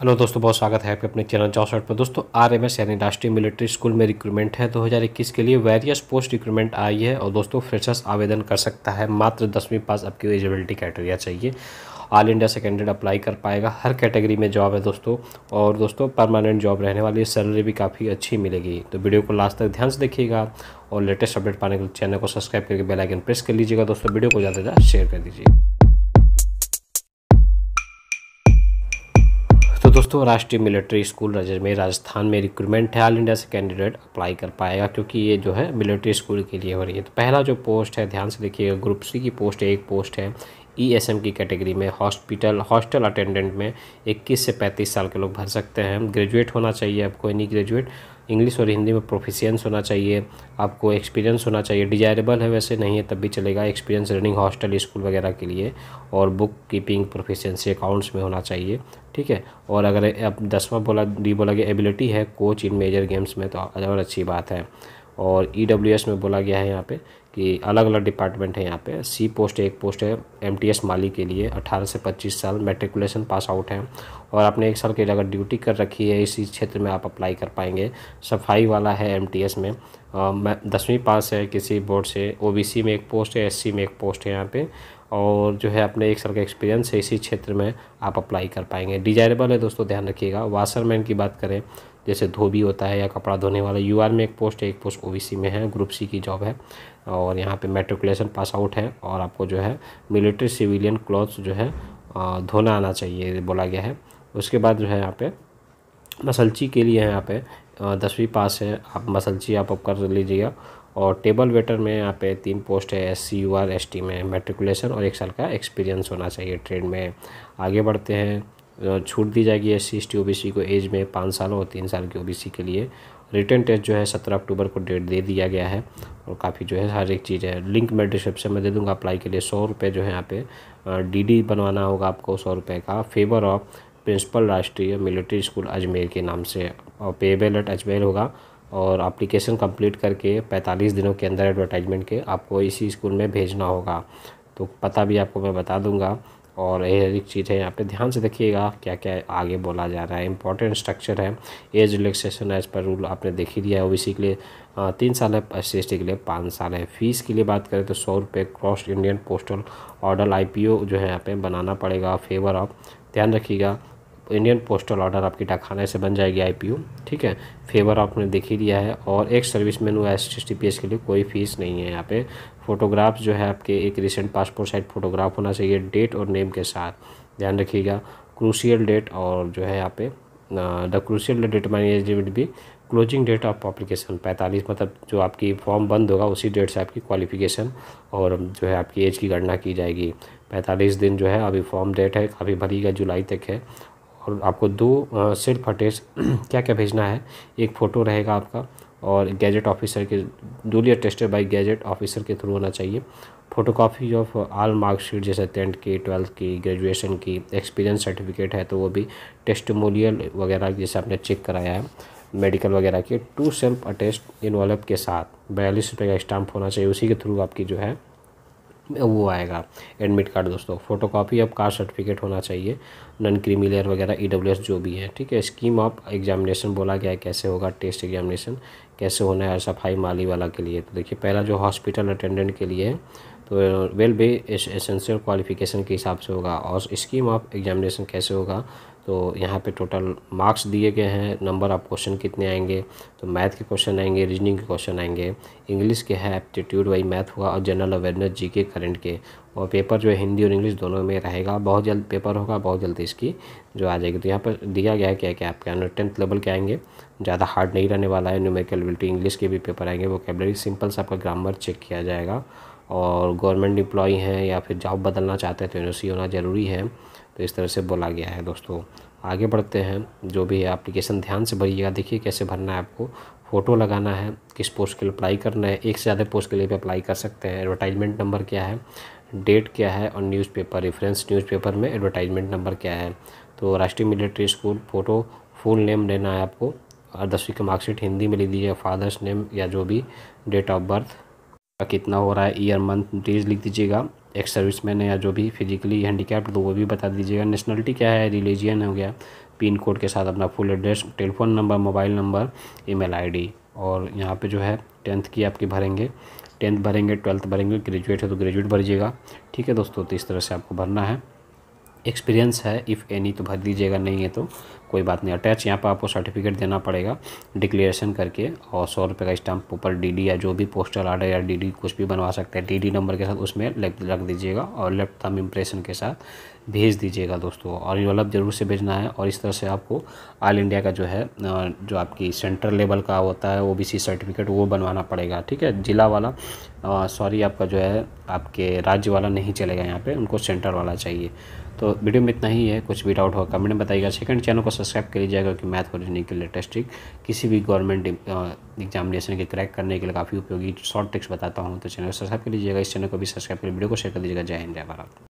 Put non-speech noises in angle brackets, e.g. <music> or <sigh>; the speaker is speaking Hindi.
हेलो दोस्तों बहुत स्वागत है आपके अपने चैनल चौसठ पर दोस्तों आर एम एस यानी राष्ट्रीय मिलिट्री स्कूल में रिक्रूटमेंट है 2021 के लिए वेरियस पोस्ट रिक्रूटमेंट आई है और दोस्तों फ्रेशर्स आवेदन कर सकता है मात्र दसवीं पास आपकी एलिजिबिलिटी क्राइटेरिया चाहिए ऑल इंडिया से कैंडिडेट अप्लाई कर पाएगा हर कैटेगरी में जॉब है दोस्तों और दोस्तों परमानेंट जॉब रहने वाली है सैलरी भी काफ़ी अच्छी मिलेगी तो वीडियो को लास्ट तक ध्यान से देखिएगा और लेटेस्ट अपडेट पाने के लिए चैनल को सब्सक्राइब करके बेलाइकन प्रेस कर लीजिएगा दोस्तों वीडियो को ज़्यादा से ज़्यादा शेयर कर दीजिए तो दोस्तों राष्ट्रीय मिलिट्री स्कूल में राजस्थान में रिक्रूटमेंट है ऑल इंडिया से कैंडिडेट अप्लाई कर पाएगा क्योंकि ये जो है मिलिट्री स्कूल के लिए हो रही है तो पहला जो पोस्ट है ध्यान से देखिएगा ग्रुप सी की पोस्ट एक पोस्ट है ई e की कैटेगरी में हॉस्पिटल हॉस्टल अटेंडेंट में 21 से 35 साल के लोग भर सकते हैं ग्रेजुएट होना चाहिए आपको एनी ग्रेजुएट इंग्लिश और हिंदी में प्रोफिशियंस होना चाहिए आपको एक्सपीरियंस होना चाहिए डिजायरेबल है वैसे नहीं है तब भी चलेगा एक्सपीरियंस रनिंग हॉस्टल स्कूल वगैरह के लिए और बुक कीपिंग प्रोफिशियंसी अकाउंट्स में होना चाहिए ठीक है और अगर आप दसवां बोला डी बोला कि एबिलिटी है कोच इन मेजर गेम्स में तो और अच्छी बात है और ई e में बोला गया है यहाँ पे कि अलग अलग डिपार्टमेंट है यहाँ पे सी पोस्ट एक पोस्ट है एम टी एस माली के लिए 18 से 25 साल मेट्रिकुलेशन पास आउट है और आपने एक साल के लिए अगर ड्यूटी कर रखी है इसी क्षेत्र में आप अप्लाई कर पाएंगे सफाई वाला है एम टी एस में दसवीं पास है किसी बोर्ड से ओ बी सी में एक पोस्ट है एस सी में एक पोस्ट है यहाँ पर और जो है अपने एक साल का एक्सपीरियंस है इसी क्षेत्र में आप अप्लाई कर पाएंगे डिजायरेबल है दोस्तों ध्यान रखिएगा वाशरमैन की बात करें जैसे धोबी होता है या कपड़ा धोने वाला यूआर में एक पोस्ट है एक पोस्ट ओबीसी में है ग्रुप सी की जॉब है और यहाँ पे मेट्रिकुलेशन पास आउट है और आपको जो है मिलिट्री सिविलियन क्लॉथ्स जो है धोना आना चाहिए बोला गया है उसके बाद जो है यहाँ पे मसलची के लिए यहाँ पे दसवीं पास है आप मसलची आप कर लीजिएगा और टेबल वेटर में यहाँ पे तीन पोस्ट है S C U R S T में मेट्रिकुलेशन और एक साल का एक्सपीरियंस होना चाहिए ट्रेड में आगे बढ़ते हैं छूट दी जाएगी S C S T O B C को एज में पाँच साल और तीन साल के ओ बी सी के लिए रिटर्न टेस्ट जो है सत्रह अक्टूबर को डेट दे दिया गया है और काफ़ी जो है हर एक चीज़ है लिंक मैं डिस्क्रिप्शन में दे दूंगा अप्लाई के लिए सौ रुपये जो है यहाँ पे डीडी बनवाना होगा आपको सौ रुपये का फेवर ऑफ प्रिंसिपल राष्ट्रीय मिलिट्री स्कूल अजमेर के नाम से और पेबल एट अजमेर होगा और अप्लीकेशन कम्प्लीट करके पैंतालीस दिनों के अंदर एडवर्टाइजमेंट के आपको इसी स्कूल में भेजना होगा तो पता भी आपको मैं बता दूंगा और ये एक चीज़ है यहाँ पे ध्यान से देखिएगा क्या क्या आगे बोला जा रहा है इंपॉर्टेंट स्ट्रक्चर है एज रिलेक्सेशन एज पर रूल आपने देख ही दिया है ओबीसी के लिए हाँ, तीन साल है एस सी के लिए पाँच साल है फीस के लिए बात करें तो सौ रुपये cross Indian postal order IPO जो है यहाँ पे बनाना पड़ेगा फेवर ऑफ ध्यान रखिएगा इंडियन पोस्टल ऑर्डर आपकी डाकखाने से बन जाएगी आईपीयू ठीक है फेवर आपने देख ही दिया है और एक सर्विस मैन एस एस के लिए कोई फीस नहीं है यहाँ पे फोटोग्राफ जो है आपके एक रिसेंट पासपोर्ट साइज फ़ोटोग्राफ होना चाहिए डेट और नेम के साथ ध्यान रखिएगा क्रूशियल डेट और जो है यहाँ पे the crucial date manage would be closing date of application पैंतालीस मतलब जो आपकी फॉर्म बंद होगा उसी डेट से आपकी क्वालिफिकेशन और जो है आपकी एज की गणना की जाएगी पैंतालीस दिन जो है अभी फॉर्म डेट है अभी भरी का जुलाई तक है और आपको दो सेल्फ फटेज <clears throat> क्या क्या भेजना है एक फ़ोटो रहेगा आपका और गैजेट ऑफिसर के duly attested by gazetted officer के थ्रू होना चाहिए photo copy of all marksheet जैसे टेंथ की ट्वेल्थ की ग्रेजुएशन की एक्सपीरियंस सर्टिफिकेट है तो वो भी टेस्टमोलियल वगैरह जैसे आपने चेक कराया है मेडिकल वगैरह के टू सेल्फ अटेस्ट इन्वॉल्व के साथ बयालीस रुपये का स्टाम्प होना चाहिए उसी के थ्रू आपकी जो है वो आएगा एडमिट कार्ड दोस्तों photo copy of caste certificate होना चाहिए नन क्रीमी लेयर वगैरह ई e जो भी है ठीक है स्कीम ऑफ एग्जामिनेशन बोला गया है कैसे होगा टेस्ट एग्जामिनेशन कैसे होना है सफाई माली वाला के लिए तो देखिए पहला जो हॉस्पिटल अटेंडेंट के लिए है तो वेल बे एसेंशियल क्वालिफिकेशन के हिसाब से होगा और स्कीम ऑफ एग्जामिनेशन कैसे होगा तो यहाँ पे टोटल मार्क्स दिए गए हैं नंबर ऑफ़ क्वेश्चन कितने आएंगे तो मैथ के क्वेश्चन आएंगे रीजनिंग के क्वेश्चन आएंगे इंग्लिश के है एप्टीट्यूड वाई मैथ हुआ और जनरल अवेयरनेस जी के करंट के और पेपर जो है हिंदी और इंग्लिश दोनों में रहेगा बहुत जल्द पेपर होगा बहुत जल्द इसकी जो आ जाएगी तो यहाँ पर दिया गया है क्या क्या आपके अंडर टेंथ लेवल के आएंगे ज़्यादा हार्ड नहीं रहने वाला है न्यूमेरिकल इंग्लिश के भी पेपर आएंगे वो कैबलरी सिंपल से आपका ग्रामर चेक किया जाएगा और गवर्नमेंट इंप्लॉई हैं या फिर जॉब बदलना चाहते हैं तो एन होना ज़रूरी है तो इस तरह से बोला गया है दोस्तों आगे बढ़ते हैं जो भी एप्लीकेशन ध्यान से भरिएगा देखिए कैसे भरना है आपको फ़ोटो लगाना है किस पोस्ट के लिए अप्लाई करना है एक से ज़्यादा पोस्ट के लिए भी अप्लाई कर सकते हैं एडवर्टाइजमेंट नंबर क्या है डेट क्या है और न्यूज़पेपर रेफरेंस न्यूज़पेपर में एडवर्टाइजमेंट नंबर क्या है तो राष्ट्रीय military school photo full name लेना है आपको और दसवीं की मार्कशीट हिंदी में ले दीजिए फादर्स नेम या जो भी डेट ऑफ बर्थ आपका कितना हो रहा है ईयर मंथ डेज लिख दीजिएगा एक्स सर्विस मैन है या जो भी फिजिकली कैप्ट तो वो भी बता दीजिएगा नेशनलिटी क्या है रिलीजियन हो गया पिन कोड के साथ अपना full address telephone number mobile number email ID और यहाँ पे जो है टेंथ की आपकी भरेंगे टेंथ भरेंगे ट्वेल्थ भरेंगे ग्रेजुएट है तो ग्रेजुएट भरिएगा ठीक है दोस्तों तो इस तरह से आपको भरना है एक्सपीरियंस है इफ़ एनी तो भर दीजिएगा नहीं है तो कोई बात नहीं अटैच यहाँ पर आपको सर्टिफिकेट देना पड़ेगा डिक्लेरेशन करके और सौ रुपये का स्टाम्प ऊपर डी या जो भी पोस्टल आर्डर या डी कुछ भी बनवा सकते हैं डी नंबर के साथ उसमें रख दीजिएगा और लेफ्ट थम इम्प्रेशन के साथ भेज दीजिएगा दोस्तों और इन्वॉल्व ज़रूर से भेजना है और इस तरह से आपको ऑल इंडिया का जो है जो आपकी सेंट्रल लेवल का होता है ओ सर्टिफिकेट वो बनवाना पड़ेगा ठीक है ज़िला वाला सॉरी आपका जो है आपके राज्य वाला नहीं चलेगा यहाँ पर उनको सेंटर वाला चाहिए तो वीडियो में इतना ही है कुछ भी डाउट होगा कमेंट में बताइएगा सेकंड चैनल को सब्सक्राइब कर लीजिएगा क्योंकि मैथ और के लेटेस्ट ट्रिक किसी भी गवर्नमेंट एग्जामिनेशन के क्रैक करने के लिए काफ़ी उपयोगी शॉर्ट ट्रिक्स बताता हूँ तो चैनल को सब्सक्राइब कर लीजिएगा इस चैनल को भी सब्सक्राइब कर वीडियो को शेयर कर दीजिएगा जय हिंद जय भारत